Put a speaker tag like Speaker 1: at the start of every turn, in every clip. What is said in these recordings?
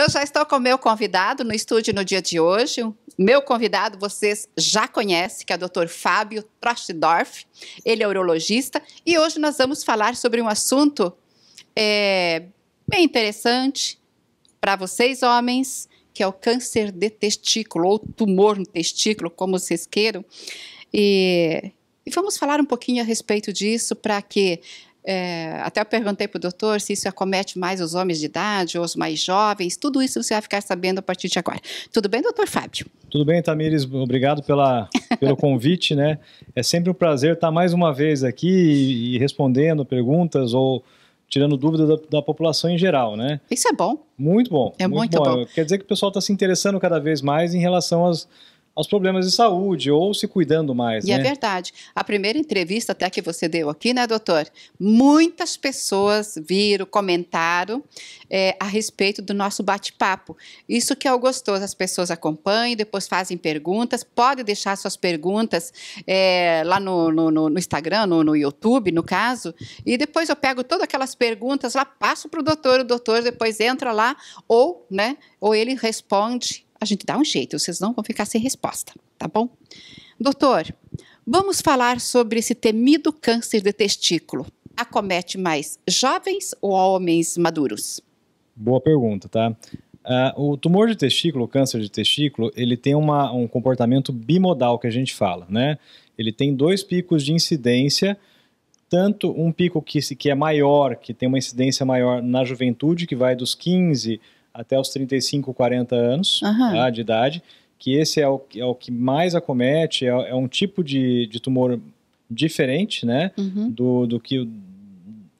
Speaker 1: Eu já estou com o meu convidado no estúdio no dia de hoje. Meu convidado vocês já conhecem, que é o Dr. Fábio Trostdorf. Ele é urologista e hoje nós vamos falar sobre um assunto é, bem interessante para vocês homens, que é o câncer de testículo ou tumor no testículo, como vocês queiram. E, e vamos falar um pouquinho a respeito disso para que é, até eu perguntei para o doutor se isso acomete mais os homens de idade ou os mais jovens. Tudo isso você vai ficar sabendo a partir de agora. Tudo bem, doutor Fábio?
Speaker 2: Tudo bem, Tamires. Obrigado pela, pelo convite. Né? É sempre um prazer estar mais uma vez aqui e, e respondendo perguntas ou tirando dúvidas da, da, população em geral, né? Isso é bom. Muito bom. É muito, muito bom. bom. Quer dizer que o pessoal está se interessando cada vez mais em relação às, aos problemas de saúde ou se cuidando mais. E é né? é
Speaker 1: verdade. A primeira entrevista até que você deu aqui, né, doutor? Muitas pessoas viram, comentaram é, a respeito do nosso bate-papo. Isso que é o gostoso. As pessoas acompanham, depois fazem perguntas. Pode deixar suas perguntas é, lá no, no, no Instagram, no, no, YouTube, no caso. E depois eu pego todas aquelas perguntas lá, passo para o doutor, o doutor depois entra lá ou, né, ou ele responde a gente dá um jeito, vocês não vão ficar sem resposta, tá bom? Doutor, vamos falar sobre esse temido câncer de testículo. Acomete mais jovens ou homens maduros?
Speaker 2: Boa pergunta, tá? Uh, o tumor de testículo, o câncer de testículo, ele tem uma, um comportamento bimodal que a gente fala, né? Ele tem dois picos de incidência, tanto um pico que, que é maior, que tem uma incidência maior na juventude, que vai dos 15 até os 35, 40 anos uhum. tá, de idade, que esse é o, é o que mais acomete, é, é um tipo de, de tumor diferente, né, uhum. do, do que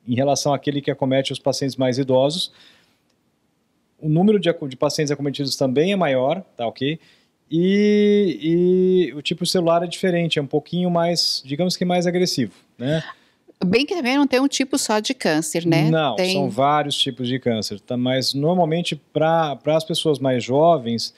Speaker 2: em relação àquele que acomete os pacientes mais idosos. O número de, de pacientes acometidos também é maior, tá ok? E, e, o tipo celular é diferente, é um pouquinho mais, digamos que mais agressivo, né?
Speaker 1: Bem que também não tem um tipo só de câncer, né? Não, tem... são
Speaker 2: vários tipos de câncer, tá? mas normalmente para as pessoas mais jovens,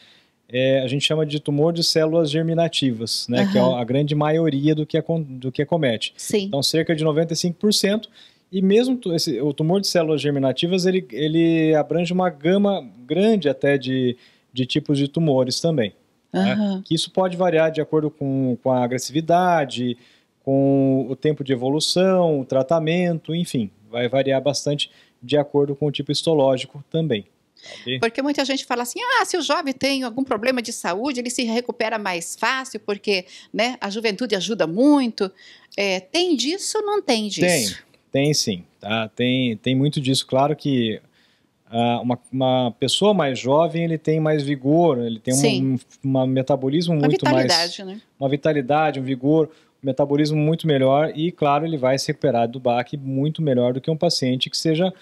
Speaker 2: é, a gente chama de tumor de células germinativas, né? Uhum. Que é a grande maioria do que, é, do que acomete. Sim. Então, cerca de 95%. E mesmo esse, o tumor de células germinativas, ele, ele abrange uma gama grande até de, de tipos de tumores também.
Speaker 1: Uhum. Né? Que
Speaker 2: isso pode variar de acordo com, com a agressividade, com o tempo de evolução, o tratamento, enfim, vai variar bastante de acordo com o tipo histológico também.
Speaker 1: Porque muita gente fala assim: ah, se o jovem tem algum problema de saúde, ele se recupera mais fácil, porque né, a juventude ajuda muito. É, tem disso ou não tem disso?
Speaker 2: Tem, tem sim. Tá? Tem, tem muito disso. Claro que ah, uma, uma, pessoa mais jovem ele tem mais vigor, ele tem um, um, um, metabolismo uma muito mais. Uma vitalidade, né? Uma vitalidade, um vigor metabolismo muito melhor e, claro, ele vai se recuperar do baque muito melhor do que um paciente que seja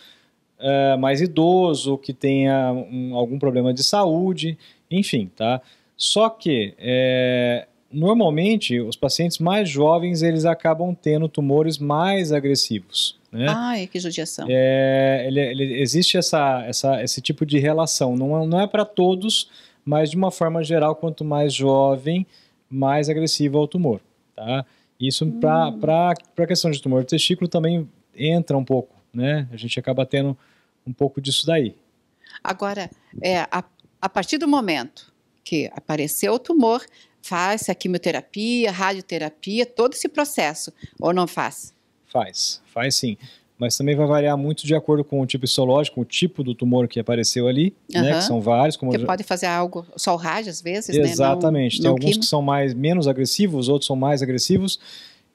Speaker 2: é, mais idoso, que tenha um, algum problema de saúde, enfim, tá? Só que é, normalmente os pacientes mais jovens eles acabam tendo tumores mais agressivos. Né?
Speaker 1: Ai, que judiação.
Speaker 2: É, ele, ele, existe essa, essa, esse tipo de relação. Não, é, não é para todos, mas de uma forma geral, quanto mais jovem, mais agressivo é o tumor tá? Isso hum. para a questão de tumor de testículo também entra um pouco, né? A gente acaba tendo um pouco disso daí.
Speaker 1: Agora, é, a, a partir do momento que apareceu o tumor, faz a quimioterapia, radioterapia, todo esse processo, ou não faz?
Speaker 2: Faz, faz sim mas também vai variar muito de acordo com o tipo histológico, o tipo do tumor que apareceu ali, né, que são vários. Como Porque já... pode
Speaker 1: fazer algo, só o rádio às vezes, Exatamente. Né? Exatamente. Tem não alguns quimo. que são
Speaker 2: mais menos agressivos, outros são mais agressivos,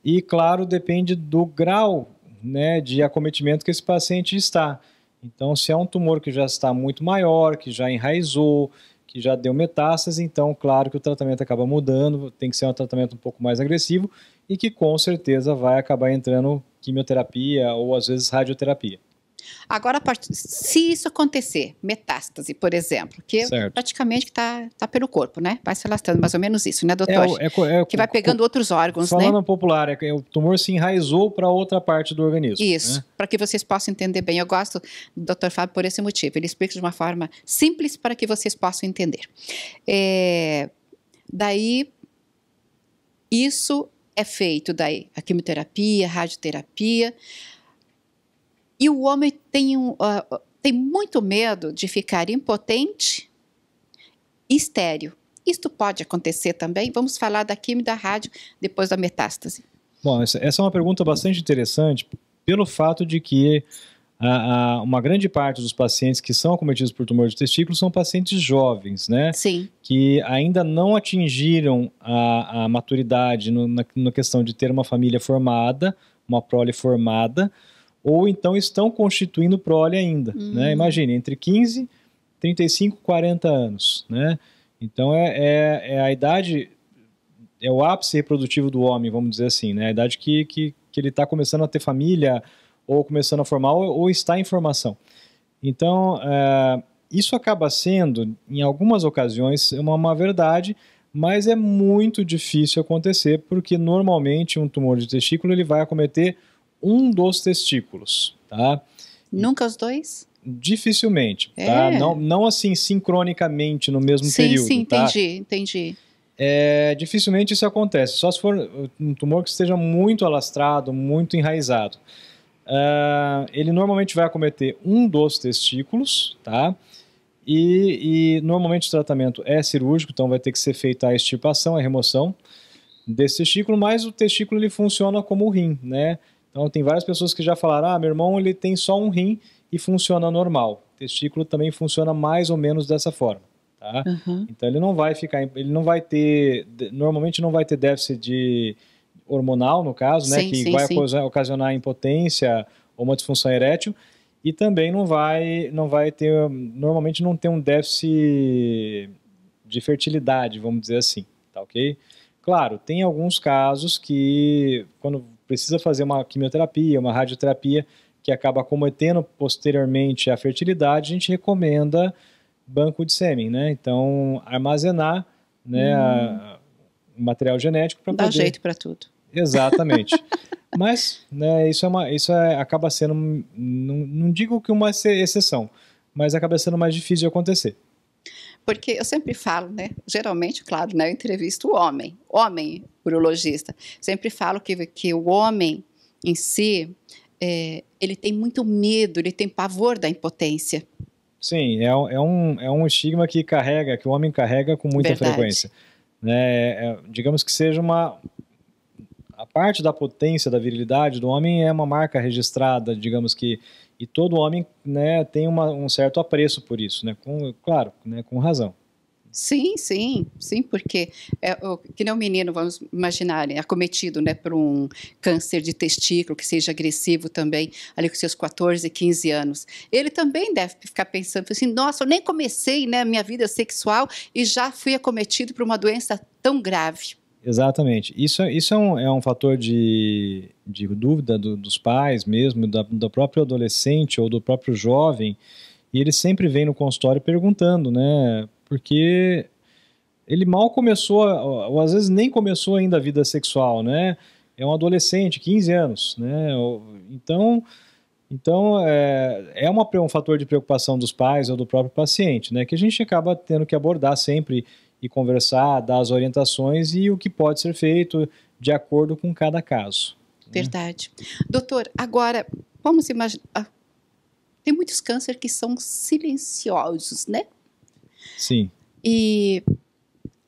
Speaker 2: e claro, depende do grau né, de acometimento que esse paciente está. Então, se é um tumor que já está muito maior, que já enraizou, que já deu metástase, então, claro que o tratamento acaba mudando, tem que ser um tratamento um pouco mais agressivo e que com certeza vai acabar entrando quimioterapia ou às vezes radioterapia.
Speaker 1: Agora, se isso acontecer, metástase, por exemplo, que certo. praticamente está tá pelo corpo, né? Vai se alastrando, mais ou menos isso, né, doutor? É,
Speaker 2: é, é, que vai pegando outros órgãos, falando né? Falando popular, é o tumor se enraizou para outra parte do organismo. Isso, né?
Speaker 1: para que vocês possam entender bem. Eu gosto do doutor Fábio por esse motivo. Ele explica de uma forma simples para que vocês possam entender. É, daí, isso é feito daí a quimioterapia, a radioterapia. E o homem tem, um, uh, tem muito medo de ficar impotente e estéreo. Isto pode acontecer também. Vamos falar da quimio da rádio depois da metástase.
Speaker 2: Bom, essa é uma pergunta bastante interessante pelo fato de que a, a, uma grande parte dos pacientes que são acometidos por tumor de testículo são pacientes jovens, né? Sim. Que ainda não atingiram a, a maturidade no, na, na questão de ter uma família formada, uma prole formada, ou então estão constituindo prole ainda, uhum. né? Hum. Imagine, entre 15, 35, 40 anos, né? Então é, é, é, a idade, é o ápice reprodutivo do homem, vamos dizer assim, né? A idade que, que, que ele está começando a ter família, ou começando a formar, ou, ou está em formação. Então, é, isso acaba sendo, em algumas ocasiões, uma, uma verdade, mas é muito difícil acontecer, porque normalmente um tumor de testículo ele vai acometer um dos testículos, tá? Nunca os dois? Dificilmente, tá? é. tá? Não, não assim sincronicamente no mesmo sim, período, Sim, sim, tá? entendi, entendi. É, dificilmente isso acontece, só se for um tumor que esteja muito alastrado, muito enraizado. Ah, ele normalmente vai acometer um dos testículos, tá? E, e, normalmente o tratamento é cirúrgico, então vai ter que ser feita a extirpação, a remoção desse testículo, mas o testículo ele funciona como o rim, né? Então tem várias pessoas que já falaram, ah, meu irmão ele tem só um rim e funciona normal. O testículo também funciona mais ou menos dessa forma, tá? Uhum. Então ele não vai ficar, ele não vai ter, normalmente não vai ter déficit de hormonal, no caso, né? Sim, que sim, vai sim. ocasionar impotência ou uma disfunção erétil. E também não vai, não vai ter, normalmente não tem um déficit de fertilidade, vamos dizer assim, tá ok? Claro, tem alguns casos que quando precisa fazer uma quimioterapia, uma radioterapia que acaba cometendo posteriormente a fertilidade, a gente recomenda banco de sêmen, né? Então, armazenar
Speaker 1: né, hum. a,
Speaker 2: material genético para poder... Dá jeito para
Speaker 1: tudo. Exatamente.
Speaker 2: Mas né, isso, é uma, isso é, acaba sendo, não, não digo que uma exceção, mas acaba sendo mais difícil de acontecer.
Speaker 1: Porque eu sempre falo, né? Geralmente, claro, né, eu entrevisto o homem, homem urologista. Sempre falo que, que o homem em si, é, ele tem muito medo, ele tem pavor da impotência.
Speaker 2: Sim, é, é, um, é um estigma que carrega, que o homem carrega com muita Verdade. frequência. Né? É, digamos que seja uma, a parte da potência, da virilidade do homem é uma marca registrada, digamos que, e todo homem né, tem uma, um certo apreço por isso, né? Com, claro, né, com razão.
Speaker 1: Sim, sim, sim, porque é, que nem um menino, vamos imaginar, é acometido né, por um câncer de testículo, que seja agressivo também, ali com seus 14, 15 anos. Ele também deve ficar pensando assim, nossa, eu nem comecei né, minha vida sexual e já fui acometido por uma doença tão grave.
Speaker 2: Exatamente. Isso, é, isso é, um, é um fator de, de dúvida do, dos pais mesmo, da, do próprio adolescente ou do próprio jovem. E ele sempre vem no consultório perguntando, né? Porque ele mal começou, ou às vezes nem começou ainda a vida sexual, né? É um adolescente, 15 anos, né? Então, então é, é uma, um fator de preocupação dos pais ou do próprio paciente, né? Que a gente acaba tendo que abordar sempre e conversar, dar as orientações e o que pode ser feito de acordo com cada caso.
Speaker 1: Né? Verdade. Né? Doutor, agora, vamos imaginar. Ah, tem muitos cânceres que são silenciosos, né? Sim. E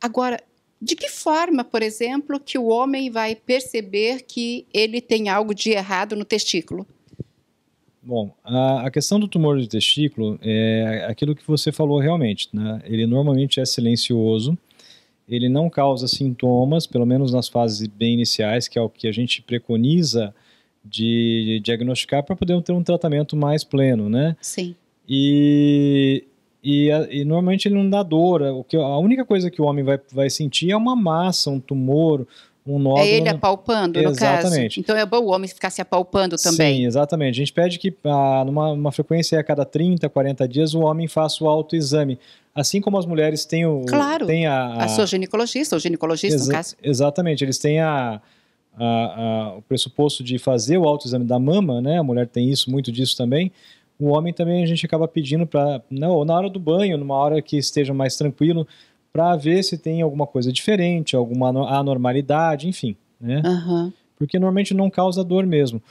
Speaker 1: agora, de que forma, por exemplo, que o homem vai perceber que ele tem algo de errado no testículo?
Speaker 2: Bom, a, a, questão do tumor de testículo é aquilo que você falou realmente, né? Ele normalmente é silencioso, ele não causa sintomas, pelo menos nas fases bem iniciais, que é o que a gente preconiza de diagnosticar para poder ter um tratamento mais pleno, né? Sim. E, e, e, normalmente ele não dá dor. O que, a única coisa que o homem vai, vai sentir é uma massa, um tumor, um nódulo. É ele
Speaker 1: apalpando, no exatamente. caso. Então é bom o homem ficar se apalpando também.
Speaker 2: Sim, exatamente. A gente pede que, ah, numa frequência a cada 30, 40 dias, o homem faça o autoexame. Assim como as mulheres têm o. Claro. Têm a, a, a sua
Speaker 1: ginecologista, o ginecologista, exa, no caso.
Speaker 2: Exatamente. Eles têm a, a, o pressuposto de fazer o autoexame da mama, né? A mulher tem isso, muito disso também. O homem também a gente acaba pedindo para. Na hora do banho, numa hora que esteja mais tranquilo para ver se tem alguma coisa diferente, alguma anormalidade, enfim, né? Uhum. Porque normalmente não causa dor mesmo.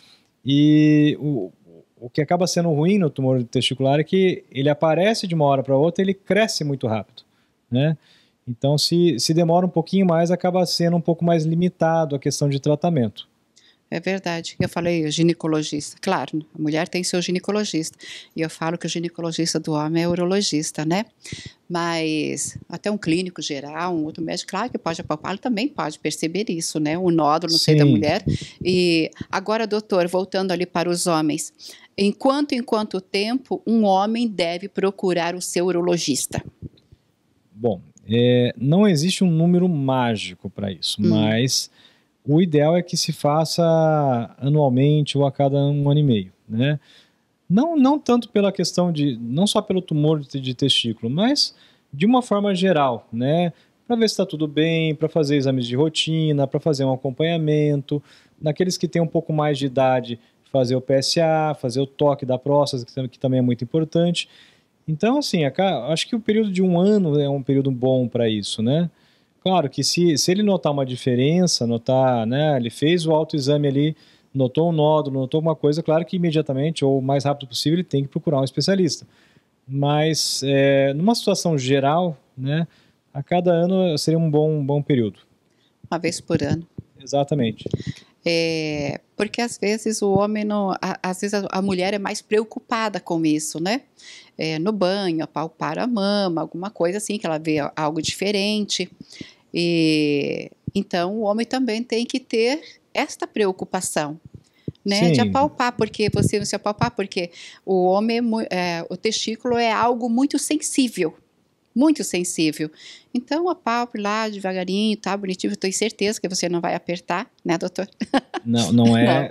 Speaker 2: E o, o que acaba sendo ruim no tumor testicular é que ele aparece de uma hora para outra, ele cresce muito rápido, né? Então, se, se demora um pouquinho mais, acaba sendo um pouco mais limitado a questão de tratamento.
Speaker 1: É verdade. Eu falei, ginecologista. Claro, a mulher tem seu ginecologista. E eu falo que o ginecologista do homem é urologista, né? Mas até um clínico geral, um outro médico, claro que pode apalpar, também pode perceber isso, né? O nódulo no seio da mulher. E agora, doutor, voltando ali para os homens. Enquanto, enquanto tempo, um homem deve procurar o seu urologista?
Speaker 2: Bom, é, não existe um número mágico para isso, hum. mas o ideal é que se faça anualmente ou a cada um ano e meio, né? Não, não tanto pela questão de, não só pelo tumor de testículo, mas de uma forma geral, né? Para ver se está tudo bem, para fazer exames de rotina, para fazer um acompanhamento. Naqueles que têm um pouco mais de idade, fazer o PSA, fazer o toque da próstata, que também é muito importante. Então, assim, acho que o período de um ano é um período bom para isso, né? Claro que se, se ele notar uma diferença, notar, né, ele fez o autoexame ali, notou um nódulo, notou alguma coisa, claro que imediatamente ou o mais rápido possível ele tem que procurar um especialista. Mas é, numa situação geral, né, a cada ano seria um bom, bom período.
Speaker 1: Uma vez por ano.
Speaker 2: Exatamente.
Speaker 1: É, porque às vezes o homem não, às vezes a, a mulher é mais preocupada com isso, né? É, no banho, palpar a mama, alguma coisa assim que ela vê algo diferente. E então o homem também tem que ter esta preocupação. Né, Sim. de apalpar, porque é você não se apalpar, porque o homem, é, é, o testículo é algo muito sensível muito sensível. Então, apalpe lá devagarinho, tá bonitinho. Eu tenho certeza que você não vai apertar, né, doutor?
Speaker 2: Não, não é.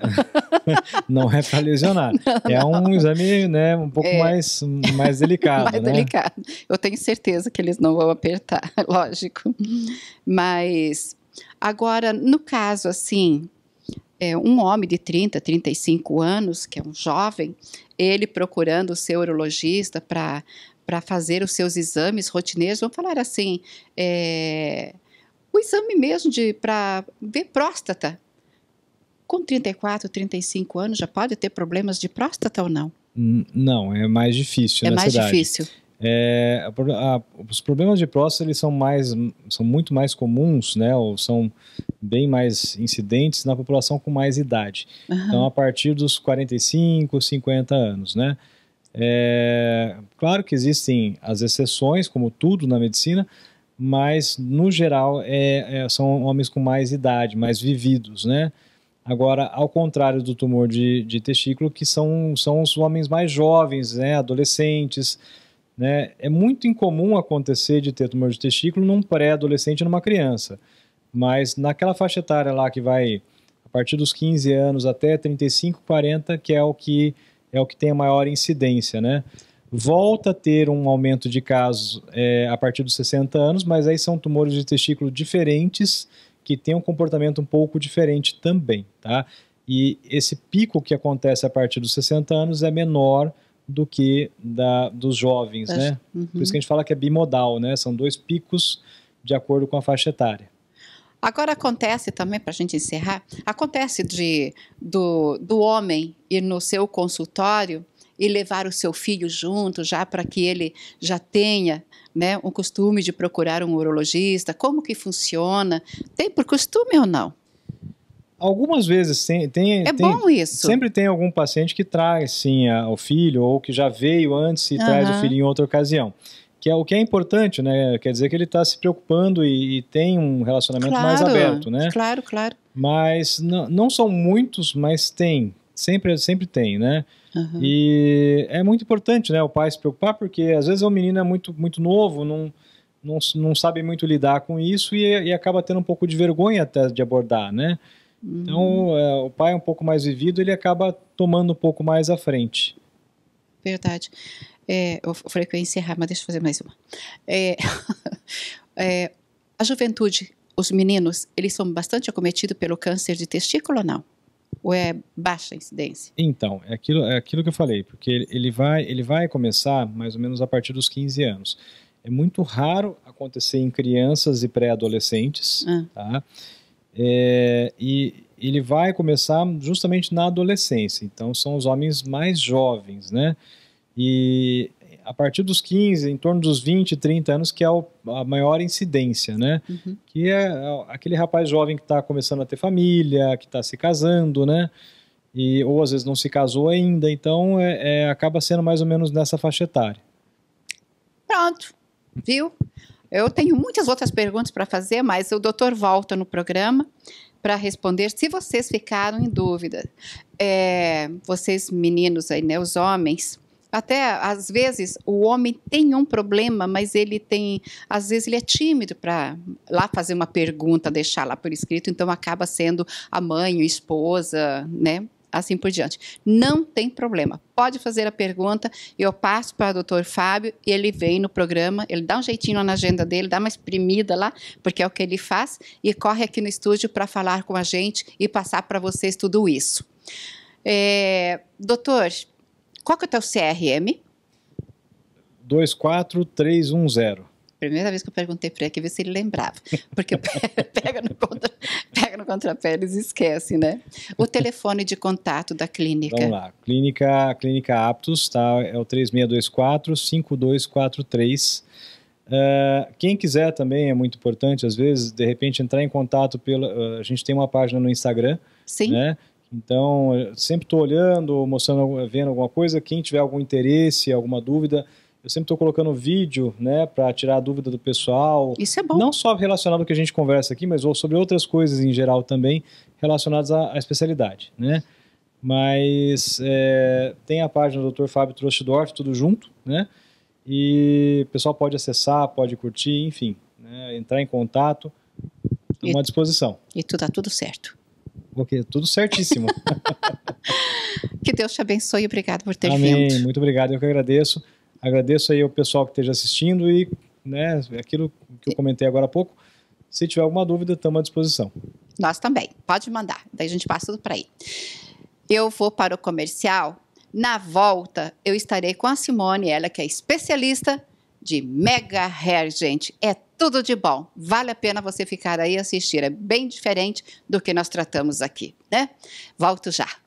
Speaker 2: Não, não é para lesionar. Não, é um exame, né, um pouco é. mais, mais delicado. mais né? delicado.
Speaker 1: Eu tenho certeza que eles não vão apertar, lógico. Mas, agora, no caso, assim, é, um homem de 30, 35 anos, que é um jovem, ele procurando o seu urologista para para fazer os seus exames rotineiros, vamos falar assim, é, o exame mesmo de para ver próstata. Com 34, 35 anos já pode ter problemas de próstata ou não?
Speaker 2: Não, é mais difícil. É mais idade. difícil. É, a, a, os problemas de próstata eles são mais, são muito mais comuns, né? Ou são bem mais incidentes na população com mais idade. Uhum. Então, a partir dos 45, 50 anos, né? É, claro que existem as exceções, como tudo na medicina, mas no geral é, é, são homens com mais idade, mais vividos, né? Agora, ao contrário do tumor de, de testículo, que são, são os homens mais jovens, né? adolescentes. Né? É muito incomum acontecer de ter tumor de testículo num pré-adolescente numa criança. Mas naquela faixa etária lá que vai a partir dos 15 anos até 35, 40, que é o que é o que tem a maior incidência, né? Volta a ter um aumento de casos é, a partir dos 60 anos, mas aí são tumores de testículo diferentes que têm um comportamento um pouco diferente também, tá? E esse pico que acontece a partir dos 60 anos é menor do que da, dos jovens, Acho, né? Uhum. Por isso que a gente fala que é bimodal, né? São dois picos de acordo com a faixa etária.
Speaker 1: Agora acontece também, para a gente encerrar, acontece de, do, do homem ir no seu consultório e levar o seu filho junto, já para que ele já tenha né, um costume de procurar um urologista, como que funciona? Tem por costume ou não?
Speaker 2: Algumas vezes tem, tem, é bom isso. Sempre tem algum paciente que traz sim a, o filho ou que já veio antes e uhum. traz o filho em outra ocasião que é o que é importante, né? Quer dizer que ele está se preocupando e, e, tem um relacionamento claro, mais aberto, né? Claro, claro. Mas não, são muitos, mas tem. Sempre, sempre tem, né? Uhum. E é muito importante, né? O pai se preocupar, porque às vezes o é menino é muito, muito novo, não, não, não sabe muito lidar com isso e, e acaba tendo um pouco de vergonha até de abordar, né?
Speaker 1: Então, uhum. Então,
Speaker 2: é, o pai é um pouco mais vivido, ele acaba tomando um pouco mais à frente.
Speaker 1: Verdade. É, eu falei que eu ia encerrar, mas deixa eu fazer mais uma. É, é, a juventude, os meninos, eles são bastante acometidos pelo câncer de testículo ou não? Ou é baixa incidência?
Speaker 2: Então, é aquilo, é aquilo que eu falei, porque ele vai, ele vai começar mais ou menos a partir dos 15 anos. É muito raro acontecer em crianças e pré-adolescentes, ah. tá? É, e ele vai começar justamente na adolescência. Então, são os homens mais jovens, né? E a partir dos 15, em torno dos 20, 30 anos, que é o, a maior incidência, né? Uhum. Que é, é aquele rapaz jovem que está começando a ter família, que está se casando, né? E, ou às vezes não se casou ainda, então é, é, acaba sendo mais ou menos nessa faixa etária.
Speaker 1: Pronto, viu? Eu tenho muitas outras perguntas para fazer, mas o doutor volta no programa para responder se vocês ficaram em dúvida. É, vocês meninos aí, né, os homens, até às vezes o homem tem um problema, mas ele tem, às vezes ele é tímido para lá fazer uma pergunta, deixar lá por escrito, então acaba sendo a mãe, a esposa, né? Assim por diante. Não tem problema. Pode fazer a pergunta, eu passo para o doutor Fábio, ele vem no programa, ele dá um jeitinho na agenda dele, dá uma exprimida lá, porque é o que ele faz, e corre aqui no estúdio para falar com a gente e passar para vocês tudo isso. É, doutor, qual que é o teu CRM?
Speaker 2: 24310.
Speaker 1: Primeira vez que eu perguntei para ele que ver se ele lembrava. Porque pega no, contra, pega no contrapé, eles esquecem, né? O telefone de contato da clínica. Vamos lá.
Speaker 2: Clínica, clínica Aptos, tá? É o 3624-5243. Uh, ah, quem quiser também é muito importante, às vezes, de repente, entrar em contato pela. Uh, a gente tem uma página no Instagram. Sim. Né? Então, sempre estou olhando, mostrando, vendo alguma coisa. Quem tiver algum interesse, alguma dúvida, eu sempre estou colocando vídeo, né, para tirar a dúvida do pessoal. Isso é bom. Não só relacionado ao que a gente conversa aqui, mas sobre outras coisas em geral também relacionadas à, à especialidade, né? Mas é, tem a página do Dr. Fábio Trostdorf, tudo junto, né? E o pessoal pode acessar, pode curtir, enfim, né, entrar em contato. Estou à disposição. E tu tá tudo certo ok, tudo certíssimo.
Speaker 1: que Deus te abençoe e obrigado por ter Amém. vindo.
Speaker 2: Muito obrigado, eu que agradeço. Agradeço aí o pessoal que esteja assistindo e né, aquilo que eu comentei agora há pouco. Se tiver alguma dúvida, estamos à disposição.
Speaker 1: Nós também. Pode mandar. Daí a gente passa tudo para aí. Eu vou para o comercial. Na volta, eu estarei com a Simone, ela que é especialista de Mega Hair, gente. É tudo de bom. Vale a pena você ficar aí e assistir. É bem diferente do que nós tratamos aqui, né? Volto já.